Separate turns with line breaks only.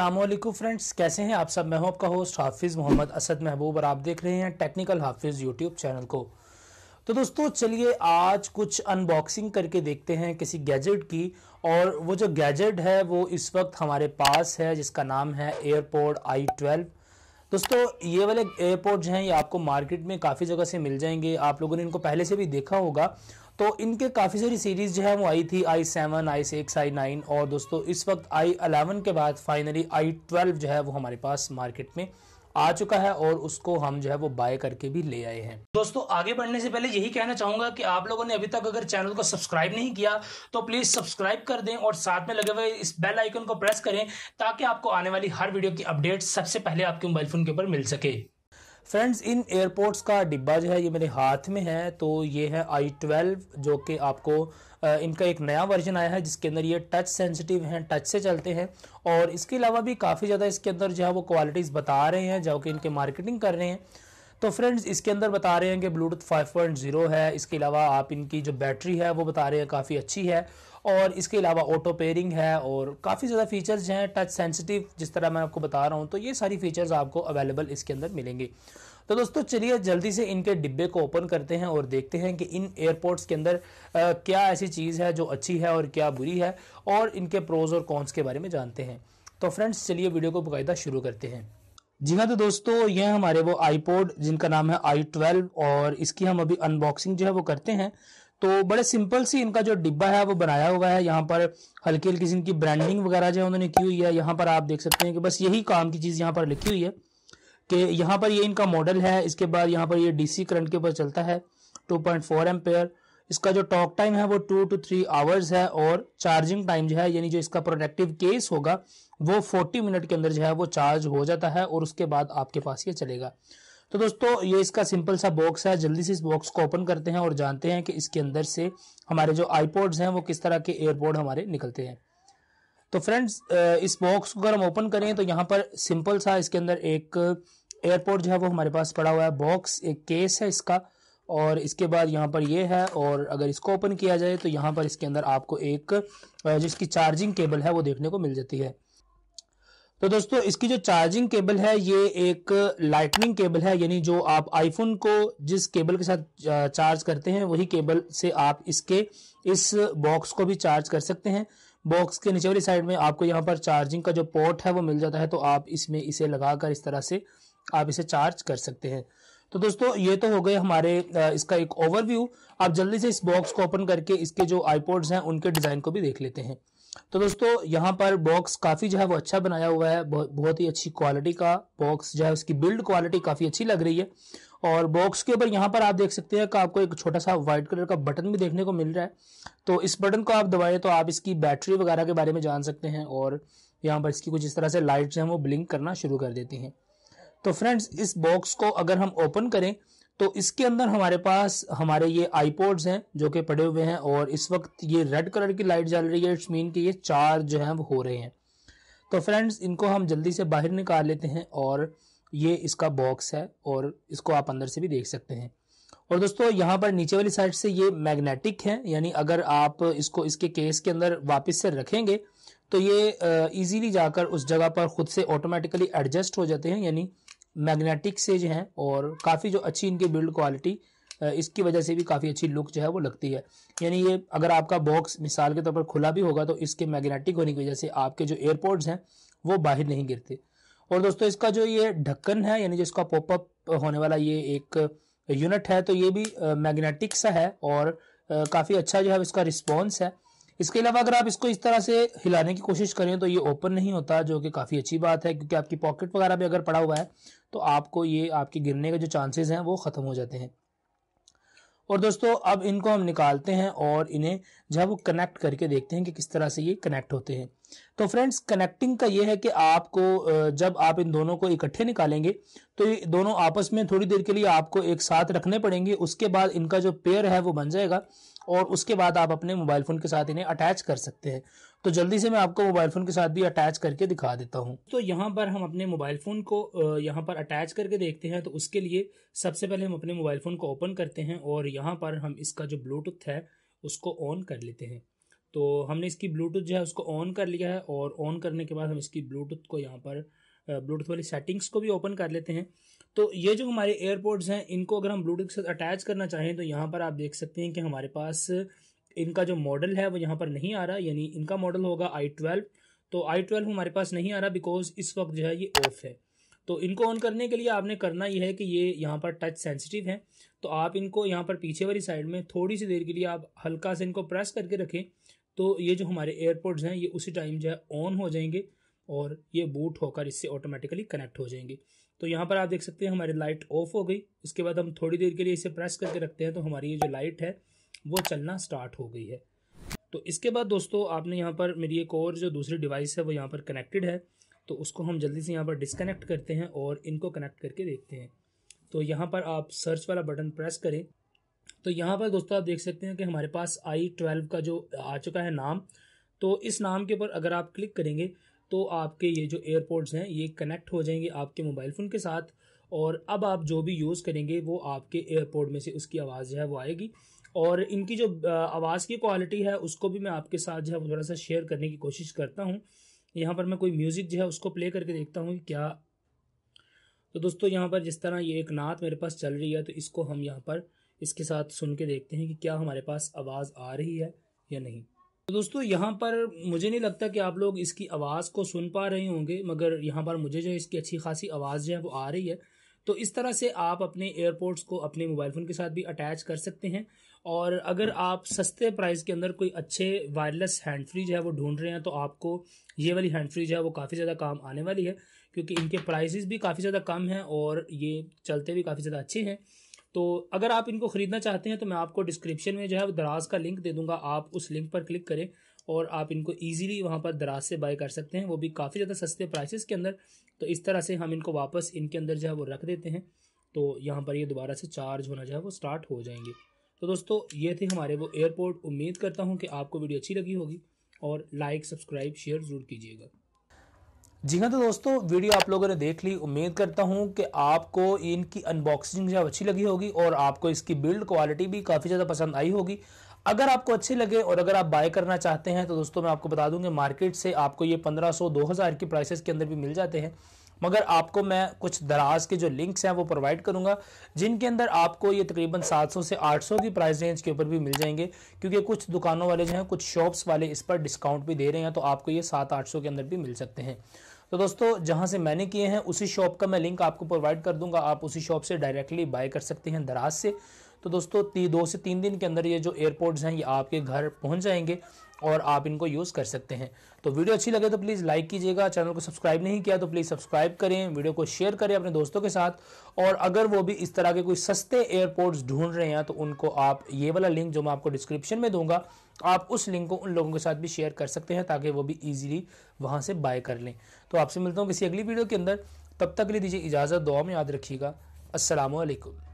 अल्लाम फ्रेंड्स कैसे हैं आप सब मैं हूं आपका होस्ट हाफिज़ मोहम्मद असद महबूब और आप देख रहे हैं टेक्निकल हाफिज़ यूट्यूब चैनल को तो दोस्तों चलिए आज कुछ अनबॉक्सिंग करके देखते हैं किसी गैजेट की और वो जो गैजेट है वो इस वक्त हमारे पास है जिसका नाम है एयरपोर्ट आई ट्वेल्व दोस्तों ये वाले एयरपोर्ट जो हैं ये आपको मार्केट में काफ़ी जगह से मिल जाएंगे आप लोगों ने इनको पहले से भी देखा होगा तो इनके काफ़ी सारी सीरीज़ जो है वो आई थी I seven I six I nine और दोस्तों इस वक्त आई अलेवन के बाद फाइनली आई ट्वेल्व जो है वो हमारे पास मार्केट में आ चुका है और उसको हम जो है वो बाय करके भी ले आए हैं दोस्तों आगे बढ़ने से पहले यही कहना चाहूंगा कि आप लोगों ने अभी तक अगर चैनल को सब्सक्राइब नहीं किया तो प्लीज सब्सक्राइब कर दें और साथ में लगे हुए इस बेल आइकन को प्रेस करें ताकि आपको आने वाली हर वीडियो की अपडेट सबसे पहले आपके मोबाइल फोन के ऊपर मिल सके फ्रेंड्स इन एयरपोर्ट्स का डिब्बा जो है ये मेरे हाथ में है तो ये है आई ट्वेल्व जो कि आपको इनका एक नया वर्जन आया है जिसके अंदर ये टच सेंसिटिव हैं टच से चलते हैं और इसके अलावा भी काफ़ी ज़्यादा इसके अंदर जो है वो क्वालिटीज़ बता रहे हैं जो कि इनके मार्केटिंग कर रहे हैं तो फ्रेंड्स इसके अंदर बता रहे हैं कि ब्लूटूथ 5.0 है इसके अलावा आप इनकी जो बैटरी है वो बता रहे हैं काफ़ी अच्छी है और इसके अलावा ऑटो पेयरिंग है और काफ़ी ज़्यादा फीचर्स हैं टच सेंसिटिव जिस तरह मैं आपको बता रहा हूँ तो ये सारी फीचर्स आपको अवेलेबल इसके अंदर मिलेंगे तो दोस्तों चलिए जल्दी से इनके डिब्बे को ओपन करते हैं और देखते हैं कि इन एयरपोर्ट्स के अंदर आ, क्या ऐसी चीज़ है जो अच्छी है और क्या बुरी है और इनके प्रोज़ और कॉन्स के बारे में जानते हैं तो फ्रेंड्स चलिए वीडियो को बाकायदा शुरू करते हैं जी हाँ तो दोस्तों ये हमारे वो आईपोड जिनका नाम है आई ट्वेल्व और इसकी हम अभी अनबॉक्सिंग जो है वो करते हैं तो बड़े सिंपल सी इनका जो डिब्बा है वो बनाया हुआ है यहाँ पर हल्की हल्की सी इनकी ब्रांडिंग वगैरह जो है उन्होंने की हुई है यहाँ पर आप देख सकते हैं कि बस यही काम की चीज़ यहाँ पर लिखी हुई है कि यहाँ पर ये इनका मॉडल है इसके बाद यहाँ पर ये डीसी करंट के ऊपर चलता है टू पॉइंट फोर एम्पेयर इसका जो टॉक टाइम है वो टू टू थ्री आवर्स है और चार्जिंग टाइम जो है यानी जो इसका प्रोडक्टिव केस होगा वो फोर्टी मिनट के अंदर जो है वो चार्ज हो जाता है और उसके बाद आपके पास ये चलेगा तो दोस्तों ये इसका सिंपल सा बॉक्स है जल्दी से इस बॉक्स को ओपन करते हैं और जानते हैं कि इसके अंदर से हमारे जो आईपोर्ड्स हैं वो किस तरह के एयरपोर्ड हमारे निकलते हैं तो फ्रेंड्स इस बॉक्स को अगर हम ओपन करें तो यहाँ पर सिंपल सा इसके अंदर एक एयरपोर्ट जो है वो हमारे पास पड़ा हुआ है बॉक्स एक केस है इसका और इसके बाद यहाँ पर ये है और अगर इसको ओपन किया जाए तो यहाँ पर इसके अंदर आपको एक जिसकी चार्जिंग केबल है वो देखने को मिल जाती है तो दोस्तों इसकी जो चार्जिंग केबल है ये एक लाइटनिंग केबल है यानी जो आप आईफोन को जिस केबल के साथ चार्ज करते हैं वही केबल से आप इसके इस बॉक्स को भी चार्ज कर सकते हैं बॉक्स के नीचे वाली साइड में आपको यहाँ पर चार्जिंग का जो पोर्ट है वो मिल जाता है तो आप इसमें इसे लगाकर इस तरह से आप इसे चार्ज कर सकते हैं तो दोस्तों ये तो हो गए हमारे इसका एक ओवरव्यू आप जल्दी से इस बॉक्स को ओपन करके इसके जो आईपोर्ड्स हैं उनके डिज़ाइन को भी देख लेते हैं तो दोस्तों यहाँ पर बॉक्स काफ़ी जो है वो अच्छा बनाया हुआ है बहुत ही अच्छी क्वालिटी का बॉक्स जो है उसकी बिल्ड क्वालिटी काफ़ी अच्छी लग रही है और बॉक्स के ऊपर यहाँ पर आप देख सकते हैं कि आपको एक छोटा सा वाइट कलर का बटन भी देखने को मिल रहा है तो इस बटन को आप दबाएं तो आप इसकी बैटरी वगैरह के बारे में जान सकते हैं और यहाँ पर इसकी कुछ इस तरह से लाइट्स हैं वो ब्लिंक करना शुरू कर देती हैं तो फ्रेंड्स इस बॉक्स को अगर हम ओपन करें तो इसके अंदर हमारे पास हमारे ये आईपोड्स हैं जो कि पड़े हुए हैं और इस वक्त ये रेड कलर की लाइट जल रही है इट्स मीन कि ये चार जो है वो हो रहे हैं तो फ्रेंड्स इनको हम जल्दी से बाहर निकाल लेते हैं और ये इसका बॉक्स है और इसको आप अंदर से भी देख सकते हैं और दोस्तों यहाँ पर नीचे वाली साइड से ये मैग्नेटिक है यानी अगर आप इसको इसके केस के अंदर वापस से रखेंगे तो ये इजीली जाकर उस जगह पर खुद से ऑटोमेटिकली एडजस्ट हो जाते हैं यानी मैग्नेटिक से जो है और काफ़ी जो अच्छी इनकी बिल्ड क्वालिटी इसकी वजह से भी काफ़ी अच्छी लुक जो है वो लगती है यानी ये अगर आपका बॉक्स मिसाल के तौर पर खुला भी होगा तो इसके मैग्नेटिक होने की वजह से आपके जो एयरपोर्ट्स हैं वो बाहर नहीं गिरते और दोस्तों इसका जो ये ढक्कन है यानी जो इसका पॉपअप होने वाला ये एक यूनिट है तो ये भी मैग्नेटिक सा है और काफ़ी अच्छा जो है इसका रिस्पॉन्स है इसके अलावा अगर आप इसको इस तरह से हिलाने की कोशिश करें तो ये ओपन नहीं होता जो कि काफ़ी अच्छी बात है क्योंकि आपकी पॉकेट वगैरह भी अगर पड़ा हुआ है तो आपको ये आपके गिरने के जो चांसेस हैं वो ख़त्म हो जाते हैं और दोस्तों अब इनको हम निकालते हैं और इन्हें जब वो कनेक्ट करके देखते हैं कि किस तरह से ये कनेक्ट होते हैं तो फ्रेंड्स कनेक्टिंग का ये है कि आपको जब आप इन दोनों को इकट्ठे निकालेंगे तो ये दोनों आपस में थोड़ी देर के लिए आपको एक साथ रखने पड़ेंगे उसके बाद इनका जो पेयर है वो बन जाएगा और उसके बाद आप अपने मोबाइल फ़ोन के साथ इन्हें अटैच कर सकते हैं तो जल्दी से मैं आपको मोबाइल फ़ोन के साथ भी अटैच करके दिखा देता हूँ तो यहाँ पर हम अपने मोबाइल फ़ोन को यहाँ पर अटैच करके देखते हैं तो उसके लिए सबसे पहले हम अपने मोबाइल फ़ोन को ओपन करते हैं और यहाँ पर हम इसका जो ब्लूटूथ है उसको ऑन कर लेते हैं तो हमने इसकी ब्लूटूथ जो है उसको ऑन कर लिया है और ऑन करने के बाद हम इसकी ब्लूटूथ को यहाँ पर ब्लूटूथ वाली सेटिंग्स को भी ओपन कर लेते हैं तो ये जो हमारे एयरपोर्ट्स हैं इनको अगर हम ब्लूटूथ के साथ अटैच करना चाहें तो यहाँ पर आप देख सकते हैं कि हमारे पास इनका जो मॉडल है वो यहाँ पर नहीं आ रहा यानी इनका मॉडल होगा आई ट्वेल्व तो आई ट्वेल्व हमारे पास नहीं आ रहा बिकॉज इस वक्त जो है ये ऑफ है तो इनको ऑन करने के लिए आपने करना ये है कि ये यहाँ पर टच सेंसिटिव है तो आप इनको यहाँ पर पीछे वाली साइड में थोड़ी सी देर के लिए आप हल्का से इनको प्रेस करके रखें तो ये जो हमारे एयरपोर्ट्स हैं ये उसी टाइम जो है ऑन हो जाएंगे और ये बूट होकर इससे ऑटोमेटिकली कनेक्ट हो जाएंगे तो यहाँ पर आप देख सकते हैं हमारी लाइट ऑफ हो गई उसके बाद हम थोड़ी देर के लिए इसे प्रेस करके रखते हैं तो हमारी ये जो लाइट है वो चलना स्टार्ट हो गई है तो इसके बाद दोस्तों आपने यहाँ पर मेरी एक और जो दूसरी डिवाइस है वो यहाँ पर कनेक्टेड है तो उसको हम जल्दी से यहाँ पर डिसकनेक्ट करते हैं और इनको कनेक्ट करके देखते हैं तो यहाँ पर आप सर्च वाला बटन प्रेस करें तो यहाँ पर दोस्तों आप देख सकते हैं कि हमारे पास आई ट्वेल्व का जो आ चुका है नाम तो इस नाम के ऊपर अगर आप क्लिक करेंगे तो आपके ये जो एयरपोर्ट्स हैं ये कनेक्ट हो जाएंगे आपके मोबाइल फ़ोन के साथ और अब आप जो भी यूज़ करेंगे वो आपके एयरपोर्ट में से उसकी आवाज़ जो है वो आएगी और इनकी जो आवाज़ की क्वालिटी है उसको भी मैं आपके साथ जो है वो थोड़ा सा शेयर करने की कोशिश करता हूँ यहाँ पर मैं कोई म्यूज़िक जो है उसको प्ले करके देखता हूँ कि क्या तो दोस्तों यहाँ पर जिस तरह ये एक नात मेरे पास चल रही है तो इसको हम यहाँ पर इसके साथ सुन के देखते हैं कि क्या हमारे पास आवाज़ आ रही है या नहीं तो दोस्तों यहाँ पर मुझे नहीं लगता कि आप लोग इसकी आवाज़ को सुन पा रहे होंगे मगर यहाँ पर मुझे जो है इसकी अच्छी खासी आवाज़ जो है वो आ रही है तो इस तरह से आप अपने एयरपोर्ट्स को अपने मोबाइल फ़ोन के साथ भी अटैच कर सकते हैं और अगर आप सस्ते प्राइस के अंदर कोई अच्छे वायरलेस हैंड फ्री जो है वो ढूंढ रहे हैं तो आपको ये वाली हैंड फ्री जो है वो काफ़ी ज़्यादा काम आने वाली है क्योंकि इनके प्राइसेस भी काफ़ी ज़्यादा कम हैं और ये चलते भी काफ़ी ज़्यादा अच्छे हैं तो अगर आप इनको ख़रीदना चाहते हैं तो मैं आपको डिस्क्रिप्शन में जो है दराज का लिंक दे दूंगा आप उस लिंक पर क्लिक करें और आप इनको इजीली वहाँ पर दराज से बाय कर सकते हैं वो भी काफ़ी ज़्यादा सस्ते प्राइसेस के अंदर तो इस तरह से हम इनको वापस इनके अंदर जो है वो रख देते हैं तो यहाँ पर ये दोबारा से चार्ज होना जो है वो स्टार्ट हो जाएंगे तो दोस्तों ये थे हमारे वो एयरपोर्ट उम्मीद करता हूँ कि आपको वीडियो अच्छी लगी होगी और लाइक सब्सक्राइब शेयर ज़रूर कीजिएगा जी हाँ तो दोस्तों वीडियो आप लोगों ने देख ली उम्मीद करता हूँ कि आपको इनकी अनबॉक्सिंग जो अच्छी लगी होगी और आपको इसकी बिल्ड क्वालिटी भी काफ़ी ज़्यादा पसंद आई होगी अगर आपको अच्छी लगे और अगर आप बाय करना चाहते हैं तो दोस्तों मैं आपको बता दूंगी मार्केट से आपको ये पंद्रह सौ दो हजार की प्राइसेस के अंदर भी मिल जाते हैं मगर आपको मैं कुछ दराज के जो लिंक्स हैं वो प्रोवाइड करूंगा जिनके अंदर आपको ये तकरीबन 700 से 800 की प्राइस रेंज के ऊपर भी मिल जाएंगे क्योंकि कुछ दुकानों वाले जो हैं कुछ शॉप्स वाले इस पर डिस्काउंट भी दे रहे हैं तो आपको ये सात आठ के अंदर भी मिल सकते हैं तो दोस्तों जहां से मैंने किए हैं उसी शॉप का मैं लिंक आपको प्रोवाइड कर दूंगा आप उसी शॉप से डायरेक्टली बाय कर सकते हैं दराज से तो दोस्तों ती, दो से तीन दिन के अंदर ये जो एयरपोर्ट्स हैं ये आपके घर पहुंच जाएंगे और आप इनको यूज़ कर सकते हैं तो वीडियो अच्छी लगे तो प्लीज़ लाइक कीजिएगा चैनल को सब्सक्राइब नहीं किया तो प्लीज़ सब्सक्राइब करें वीडियो को शेयर करें अपने दोस्तों के साथ और अगर वो भी इस तरह के कोई सस्ते एयरपोर्ट्स ढूंढ रहे हैं तो उनको आप ये वाला लिंक जो मैं आपको डिस्क्रिप्शन में दूंगा आप उस लिंक को उन लोगों के साथ भी शेयर कर सकते हैं ताकि वो भी ईजिली वहाँ से बाय कर लें तो आपसे मिलता हूँ किसी अगली वीडियो के अंदर तब तक ले दीजिए इजाज़त दुआ में याद रखिएगा असलकम